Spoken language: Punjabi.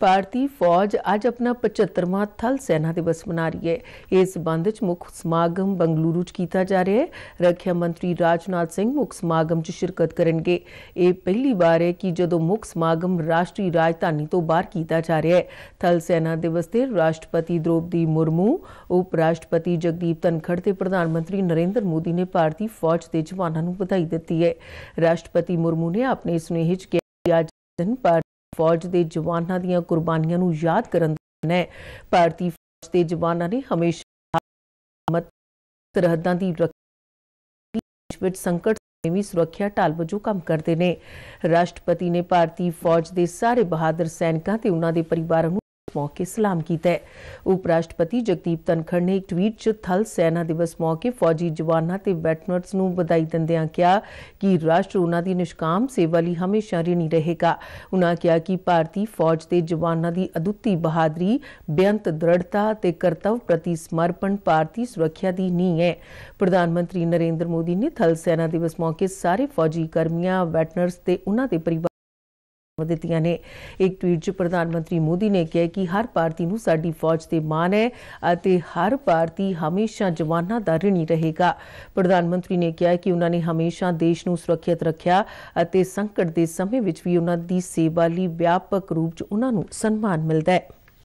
ਭਾਰਤੀ ਫੌਜ ਅੱਜ ਆਪਣਾ 75ਵਾਂ ਥਲ ਸੈਨਾ ਦਿਵਸ ਮਨਾ ਰਹੀ ਹੈ ਇਸ ਸਬੰਧ ਵਿੱਚ ਮੁੱਖ ਸਮਾਗਮ ਬੰਗਲੁਰੂ 'ਚ ਕੀਤਾ ਜਾ ਰਿਹਾ ਹੈ ਰੱਖਿਆ ਮੰਤਰੀ ਰਾਜਨਾਥ ਸਿੰਘ ਮੁੱਖ ਸਮਾਗਮ 'ਚ ਸ਼ਿਰਕਤ ਕਰਨਗੇ ਇਹ ਪਹਿਲੀ ਵਾਰ ਹੈ ਕਿ ਜਦੋਂ ਮੁੱਖ ਸਮਾਗਮ ਰਾਸ਼ਟਰੀ ਰਾਜਧਾਨੀ ਤੋਂ ਬਾਹਰ ਕੀਤਾ ਜਾ ਰਿਹਾ ਹੈ ਥਲ ਸੈਨਾ ਦਿਵਸ ਤੇ ਰਾਸ਼ਟਰਪਤੀ ਦ੍ਰੋਪਦੀ ਮੁਰਮੂ ਉਪ ਰਾਸ਼ਟਰਪਤੀ ਜਗਦੀਪ ਧਨਖੜ ਤੇ ਪ੍ਰਧਾਨ ਮੰਤਰੀ ਨਰਿੰਦਰ ਮੋਦੀ ਨੇ ਭਾਰਤੀ ਫੌਜ ਦੇ ਜਵਾਨਾਂ ਨੂੰ ਵਧਾਈ ਦਿੱਤੀ ਹੈ ਰਾਸ਼ਟਰਪਤੀ ਮੁਰਮੂ ਨੇ ਆਪਣੇ ਸੁਨੇਹੇ 'ਚ ਕਿਹਾ ਦਿਨ ਪਰ ਫੌਜ ਦੇ ਜਵਾਨਾਂ ਦੀਆਂ ਕੁਰਬਾਨੀਆਂ ਨੂੰ ਯਾਦ ਕਰਨ ਦਾ ਹੈ ਭਾਰਤੀ ਫੌਜ ਦੇ ਜਵਾਨਾਂ ਨੇ ਹਮੇਸ਼ਾ ਮਤ ਸਰਹੱਦਾਂ ਦੀ ਰੱਖਿਆ ਵਿੱਚ ਸੰਕਟ ਸਮੇਂ ਵੀ ਸੁਰੱਖਿਆ ਢਾਲ ਵਜੋਂ ਕੰਮ ਕਰਦੇ ਨੇ ਰਾਸ਼ਟਰਪਤੀ ਨੇ ਭਾਰਤੀ ਫੌਜ ਦੇ ਸਾਰੇ ਬਹਾਦਰ ਸੈਨਿਕਾਂ ਤੇ ਉਹਨਾਂ ਦੇ ਪਰਿਵਾਰਾਂ ਨੂੰ ਮੌਕੇ ਸਲਾਮ ਕੀਤਾ ਹੈ ਉਪ ਰਾਸ਼ਟਰਪਤੀ ਜਗਦੀਪ ਧਨਖੜ ਨੇ ਇੱਕ ਟਵੀਟ 'ਚ ਥਲ ਸੈਨਾ ਦਿਵਸ ਮੌਕੇ ਫੌਜੀ ਜਵਾਨਾਂ ਤੇ ਵੈਟਨਰਸ ਨੂੰ ਵਧਾਈ ਦਿੰਦਿਆਂ ਕਿਹਾ ਕਿ ਰਾਸ਼ਟਰ ਉਹਨਾਂ ਦੀ ਨਿਸ਼ਕਾਮ ਸੇਵਾ ਲਈ ਹਮੇਸ਼ਾ ਰਿਣੀ ਰਹੇਗਾ ਉਹਨਾਂ ਕਿਹਾ ਕਿ ਭਾਰਤੀ ਫੌਜ ਦੇ ਜਵਾਨਾਂ ਦੀ ਅਦੁੱਤੀ ਬਹਾਦਰੀ ਬੇਅੰਤ ਦ੍ਰਿੜਤਾ ਤੇ ਕਰਤੱਵ ਪ੍ਰਤੀ ਸਮਰਪਣ ਭਾਰਤੀ ਸੁਰੱਖਿਆ ਦੀ ਨੀਂਹ ਹੈ ਪ੍ਰਧਾਨ ਮੰਤਰੀ ਨਰਿੰਦਰ ਮੋਦੀ ਨੇ ਥਲ ਸੈਨਾ ਦਿਵਸ ਮੌਕੇ ਸਾਰੇ ਫੌਜੀ ਕਰਮੀਆਂ ਵੈਟਨਰਸ ਤੇ ਉਹਨਾਂ ਦੇ ਪਰਿਵਾਰ ਦਿੱਤੀਆਂ ਨੇ ਇੱਕ ਟਵੀਟ 'ਚ ਪ੍ਰਧਾਨ ਮੰਤਰੀ ਮੋਦੀ ਨੇ ਕਿਹਾ ਕਿ ਹਰ ਭਾਰਤੀ ਨੂੰ ਸਾਡੀ ਫੌਜ ਤੇ ਮਾਣ ਹੈ ਅਤੇ ਹਰ ਭਾਰਤੀ ਹਮੇਸ਼ਾ ਜਵਾਨਾਂ ਦਾ ਰਿਣੀ ਰਹੇਗਾ ਪ੍ਰਧਾਨ ਮੰਤਰੀ ਨੇ ਕਿਹਾ ਕਿ ਉਹਨਾਂ ਨੇ ਹਮੇਸ਼ਾ ਦੇਸ਼ ਨੂੰ ਸੁਰੱਖਿਅਤ ਰੱਖਿਆ ਅਤੇ ਸੰਕਟ ਦੇ ਸਮੇਂ ਵਿੱਚ ਵੀ ਉਹਨਾਂ ਦੀ ਸੇਵਾ ਲਈ ਵਿਆਪਕ ਰੂਪ 'ਚ ਉਹਨਾਂ ਨੂੰ ਸਨਮਾਨ ਮਿਲਦਾ ਹੈ